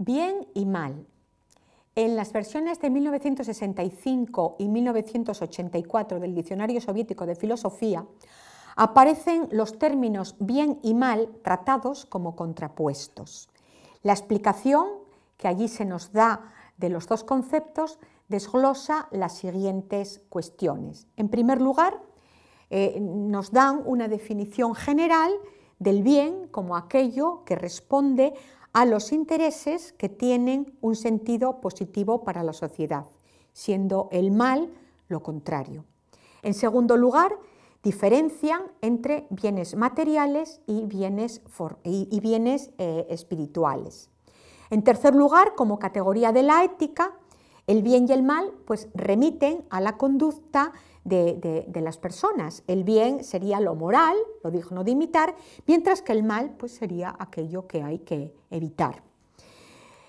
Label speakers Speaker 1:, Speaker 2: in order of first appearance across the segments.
Speaker 1: Bien y mal. En las versiones de 1965 y 1984 del Diccionario Soviético de Filosofía aparecen los términos bien y mal tratados como contrapuestos. La explicación que allí se nos da de los dos conceptos desglosa las siguientes cuestiones. En primer lugar, eh, nos dan una definición general del bien como aquello que responde a los intereses que tienen un sentido positivo para la sociedad, siendo el mal lo contrario. En segundo lugar, diferencian entre bienes materiales y bienes, y, bienes eh, espirituales. En tercer lugar, como categoría de la ética, el bien y el mal pues remiten a la conducta de, las personas. El bien sería lo moral, lo digno de imitar, mientras que el mal pues, sería aquello que hay que evitar.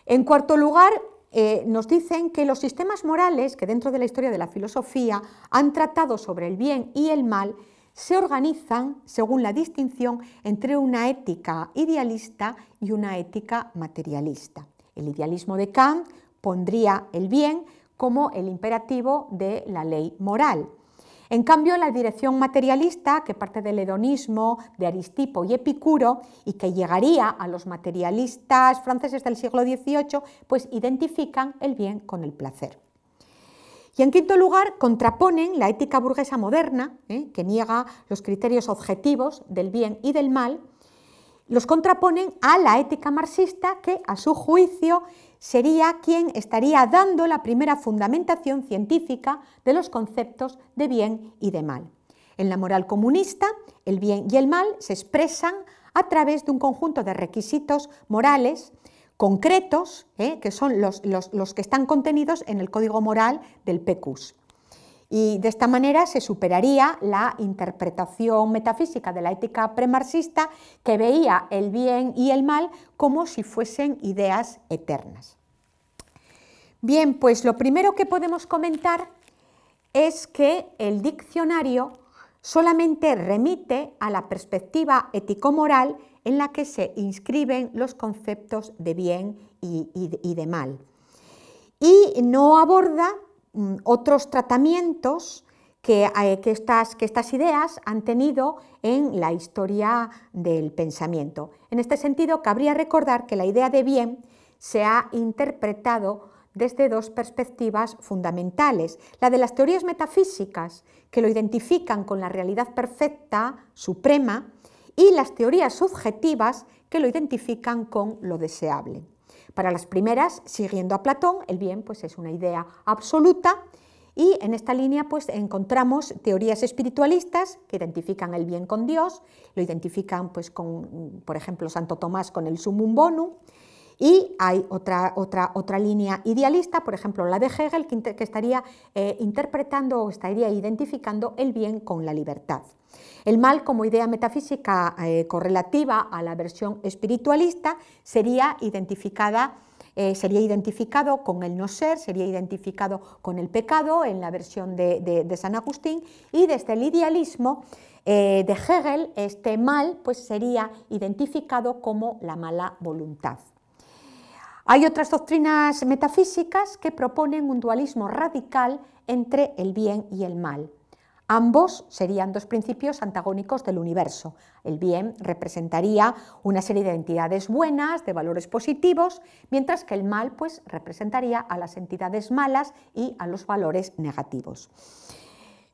Speaker 1: En cuarto lugar, eh, nos dicen que los sistemas morales que dentro de la historia de la filosofía han tratado sobre el bien y el mal se organizan según la distinción entre una ética idealista y una ética materialista. El idealismo de Kant pondría el bien como el imperativo de la ley moral. En cambio, la dirección materialista, que parte del hedonismo de Aristipo y Epicuro y que llegaría a los materialistas franceses del siglo XVIII, pues identifican el bien con el placer. Y en quinto lugar, contraponen la ética burguesa moderna, ¿eh? que niega los criterios objetivos del bien y del mal, los contraponen a la ética marxista que, a su juicio, sería quien estaría dando la primera fundamentación científica de los conceptos de bien y de mal. En la moral comunista, el bien y el mal se expresan a través de un conjunto de requisitos morales concretos, ¿eh? que son los, los que están contenidos en el código moral del PECUS. Y de esta manera se superaría la interpretación metafísica de la ética premarxista que veía el bien y el mal como si fuesen ideas eternas. Bien, pues lo primero que podemos comentar es que el diccionario solamente remite a la perspectiva ético-moral en la que se inscriben los conceptos de bien y, de mal. Y no aborda Mm, otros tratamientos que, eh, estas, estas ideas han tenido en la historia del pensamiento. En este sentido, cabría recordar que la idea de bien se ha interpretado desde dos perspectivas fundamentales. La de las teorías metafísicas, que lo identifican con la realidad perfecta, suprema, y las teorías subjetivas, que lo identifican con lo deseable. Para las primeras, siguiendo a Platón, el bien pues, es una idea absoluta y en esta línea pues, encontramos teorías espiritualistas que identifican el bien con Dios, lo identifican pues, con, por ejemplo, Santo Tomás con el Sumum Bonum, y hay otra, línea idealista, por ejemplo, la de Hegel, que, estaría eh, interpretando o estaría identificando el bien con la libertad. El mal como idea metafísica eh, correlativa a la versión espiritualista sería identificada eh, sería identificado con el no ser, sería identificado con el pecado en la versión de, San Agustín y desde el idealismo de Hegel este mal pues sería identificado como la mala voluntad. Hay otras doctrinas metafísicas que proponen un dualismo radical entre el bien y el mal. Ambos serían dos principios antagónicos del universo. El bien representaría una serie de entidades buenas, de valores positivos, mientras que el mal pues, representaría a las entidades malas y a los valores negativos.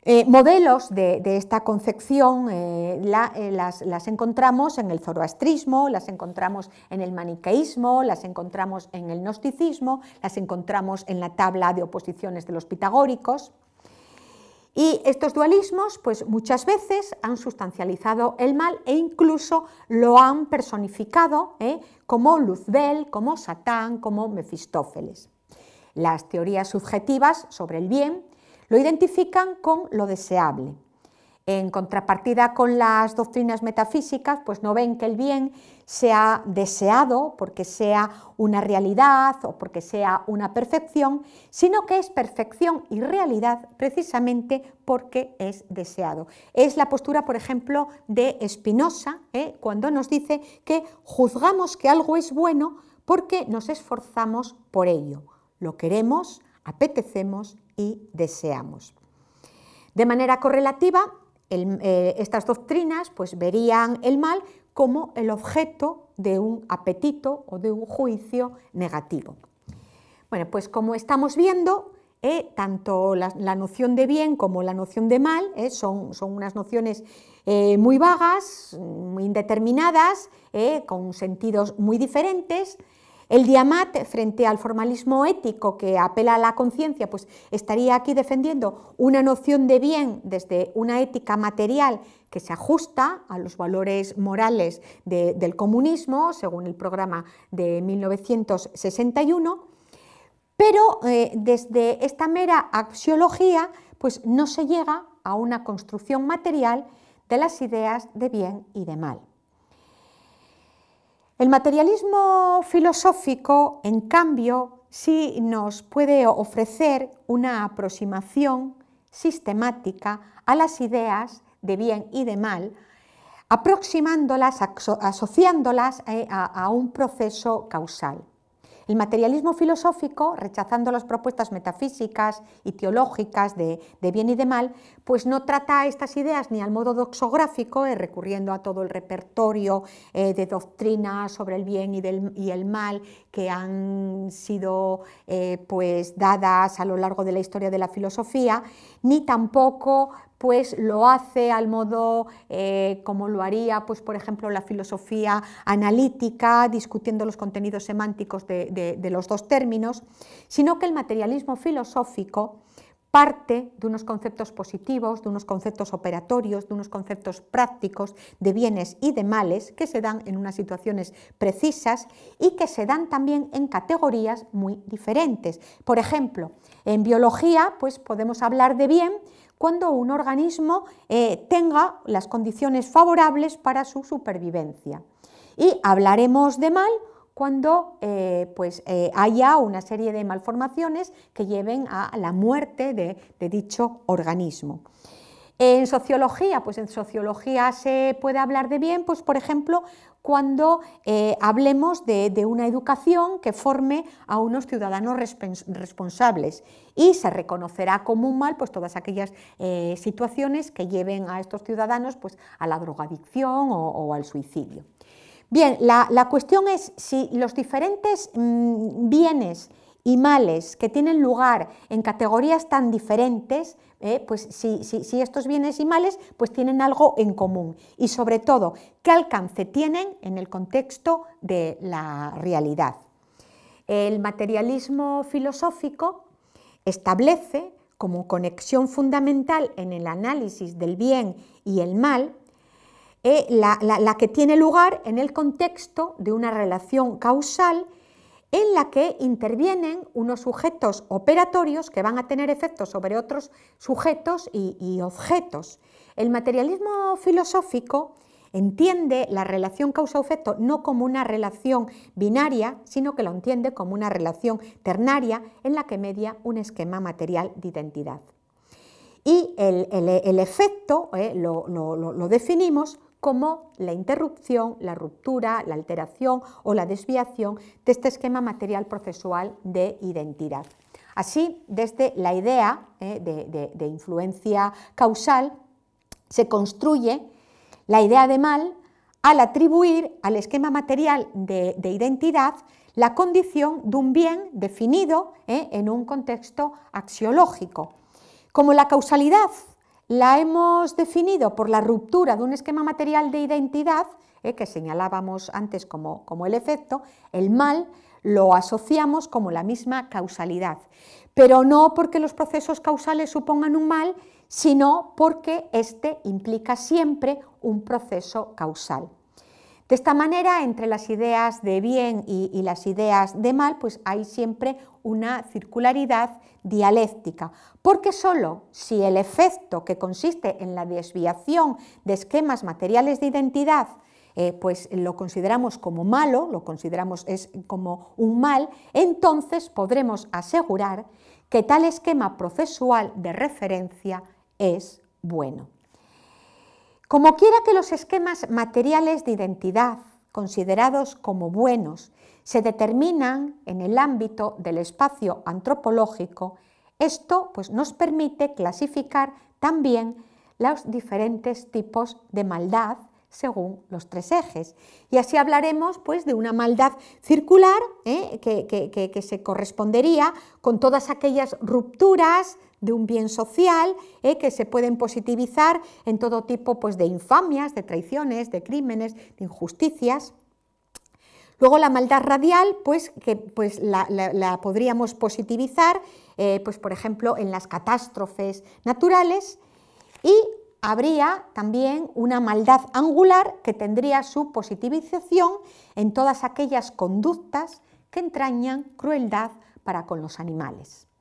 Speaker 1: Eh, modelos de, esta concepción eh, eh, las, encontramos en el zoroastrismo, las encontramos en el maniqueísmo, las encontramos en el gnosticismo, las encontramos en la tabla de oposiciones de los pitagóricos. Y estos dualismos pues, muchas veces han sustancializado el mal e incluso lo han personificado como Luzbel, como Satán, como Mefistófeles. Las teorías subjetivas sobre el bien lo identifican con lo deseable. En contrapartida con las doctrinas metafísicas, pues no ven que el bien sea deseado porque sea una realidad o porque sea una perfección, sino que es perfección y realidad precisamente porque es deseado. Es la postura, por ejemplo, de Spinoza, ¿eh? cuando nos dice que juzgamos que algo es bueno porque nos esforzamos por ello. Lo queremos, apetecemos y deseamos. De manera correlativa, eh, estas doctrinas pues, verían el mal como el objeto de un apetito o de un juicio negativo. Bueno, pues como estamos viendo, eh, tanto la, noción de bien como la noción de mal eh, son, unas nociones muy vagas, muy indeterminadas, con sentidos muy diferentes, el Diamat, frente al formalismo ético que apela a la conciencia, pues estaría aquí defendiendo una noción de bien desde una ética material que se ajusta a los valores morales del comunismo, según el programa de 1961, pero eh, desde esta mera axiología pues no se llega a una construcción material de las ideas de bien y de mal. El materialismo filosófico, en cambio, sí nos puede ofrecer una aproximación sistemática a las ideas de bien y de mal, aproximándolas, asociándolas eh, a, a un proceso causal. El materialismo filosófico, rechazando las propuestas metafísicas y teológicas de, bien y de mal, pues no trata estas ideas ni al modo doxográfico, eh, recurriendo a todo el repertorio eh, de doctrinas sobre el bien y, el mal que han sido eh, pues, dadas a lo largo de la historia de la filosofía, ni tampoco pues lo hace al modo eh, como lo haría, pues por ejemplo, la filosofía analítica, discutiendo los contenidos semánticos de, los dos términos, sino que el materialismo filosófico parte de unos conceptos positivos, de unos conceptos operatorios, de unos conceptos prácticos de bienes y de males que se dan en unas situaciones precisas y que se dan también en categorías muy diferentes. Por ejemplo, en biología pues podemos hablar de bien cuando un organismo eh, tenga las condiciones favorables para su supervivencia. Y hablaremos de mal cuando eh, pues, eh, haya una serie de malformaciones que lleven a la muerte de, dicho organismo. En sociología, pues en sociología se puede hablar de bien, pues por ejemplo, cuando eh, hablemos de, una educación que forme a unos ciudadanos responsables y se reconocerá como un mal pues, todas aquellas eh, situaciones que lleven a estos ciudadanos pues, a la drogadicción o, al suicidio. Bien, la, cuestión es si los diferentes mm, bienes y males que tienen lugar en categorías tan diferentes, eh, pues si, estos bienes y males pues tienen algo en común y sobre todo qué alcance tienen en el contexto de la realidad. El materialismo filosófico establece como conexión fundamental en el análisis del bien y el mal eh, la que tiene lugar en el contexto de una relación causal en la que intervienen unos sujetos operatorios que van a tener efectos sobre otros sujetos y, objetos. El materialismo filosófico entiende la relación causa-efecto no como una relación binaria, sino que lo entiende como una relación ternaria en la que media un esquema material de identidad. Y el, efecto eh, lo definimos como la interrupción, la ruptura, la alteración o la desviación de este esquema material procesual de identidad. Así, desde la idea eh, de, influencia causal, se construye la idea de mal al atribuir al esquema material de, identidad la condición de un bien definido eh, en un contexto axiológico. Como la causalidad la hemos definido por la ruptura de un esquema material de identidad, eh, que señalábamos antes como, como el efecto, el mal lo asociamos como la misma causalidad, pero no porque los procesos causales supongan un mal, sino porque éste implica siempre un proceso causal. De esta manera, entre las ideas de bien y, las ideas de mal, pues hay siempre una circularidad dialéctica, porque solo si el efecto que consiste en la desviación de esquemas materiales de identidad eh, pues lo consideramos como malo, lo consideramos como un mal, entonces podremos asegurar que tal esquema procesual de referencia es bueno. Como quiera que los esquemas materiales de identidad, considerados como buenos, se determinan en el ámbito del espacio antropológico, esto pues, nos permite clasificar también los diferentes tipos de maldad según los tres ejes. Y así hablaremos pues, de una maldad circular ¿eh? que, se correspondería con todas aquellas rupturas de un bien social, eh, que se pueden positivizar en todo tipo pues, de infamias, de traiciones, de crímenes, de injusticias. Luego la maldad radial, pues, que pues, la, podríamos positivizar, eh, pues, por ejemplo, en las catástrofes naturales. Y habría también una maldad angular que tendría su positivización en todas aquellas conductas que entrañan crueldad para con los animales.